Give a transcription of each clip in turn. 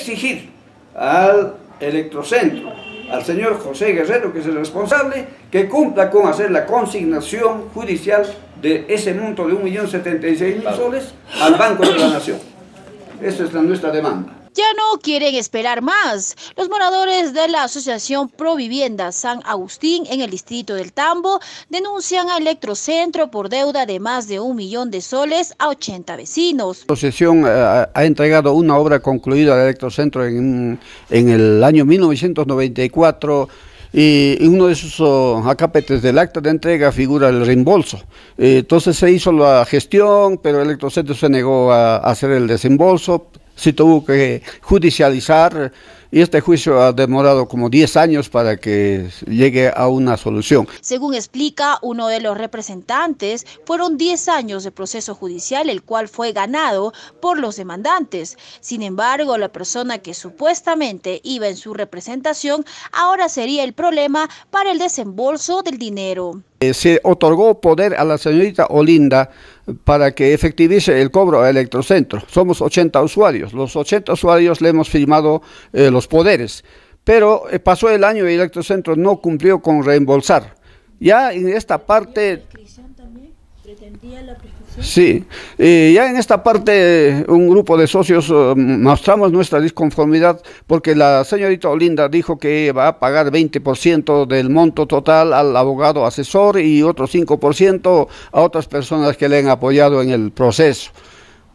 exigir al electrocentro, al señor José Guerrero, que es el responsable, que cumpla con hacer la consignación judicial de ese monto de 1.076.000 soles al Banco de la Nación. Esa es nuestra demanda. Ya no quieren esperar más. Los moradores de la Asociación Pro Vivienda San Agustín en el distrito del Tambo denuncian a Electrocentro por deuda de más de un millón de soles a 80 vecinos. La asociación eh, ha entregado una obra concluida al Electrocentro en, el año 1994 y uno de sus oh, acápetes del acta de entrega figura el reembolso. Eh, entonces se hizo la gestión, pero el Electrocentro se negó a hacer el desembolso se tuvo que judicializar y este juicio ha demorado como 10 años para que llegue a una solución. Según explica uno de los representantes, fueron 10 años de proceso judicial el cual fue ganado por los demandantes. Sin embargo, la persona que supuestamente iba en su representación ahora sería el problema para el desembolso del dinero. Eh, se otorgó poder a la señorita Olinda para que efectivice el cobro a Electrocentro. Somos 80 usuarios. Los 80 usuarios le hemos firmado eh, los poderes. Pero eh, pasó el año y Electrocentro no cumplió con reembolsar. Ya en esta parte... Sí, ya en esta parte un grupo de socios eh, mostramos nuestra disconformidad porque la señorita Olinda dijo que va a pagar 20% del monto total al abogado asesor y otro 5% a otras personas que le han apoyado en el proceso.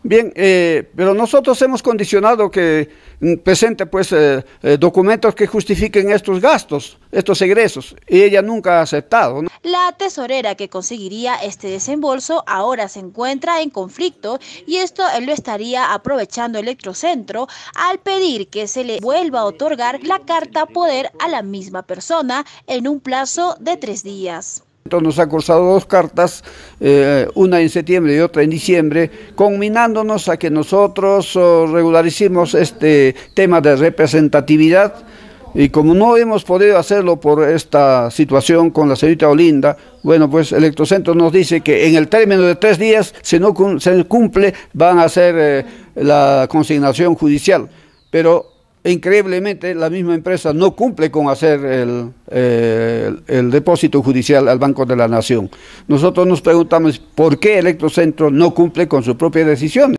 Bien, eh, pero nosotros hemos condicionado que mm, presente pues eh, eh, documentos que justifiquen estos gastos, estos egresos, y ella nunca ha aceptado. La tesorera que conseguiría este desembolso ahora se encuentra en conflicto y esto lo estaría aprovechando Electrocentro al pedir que se le vuelva a otorgar la carta poder a la misma persona en un plazo de tres días nos ha cursado dos cartas, eh, una en septiembre y otra en diciembre, conminándonos a que nosotros oh, regularicemos este tema de representatividad. Y como no hemos podido hacerlo por esta situación con la señorita Olinda, bueno, pues Electrocentro nos dice que en el término de tres días, si no se cumple, van a hacer eh, la consignación judicial. Pero e increíblemente la misma empresa no cumple con hacer el, eh, el, depósito judicial al Banco de la Nación. Nosotros nos preguntamos por qué Electrocentro no cumple con su propia decisión.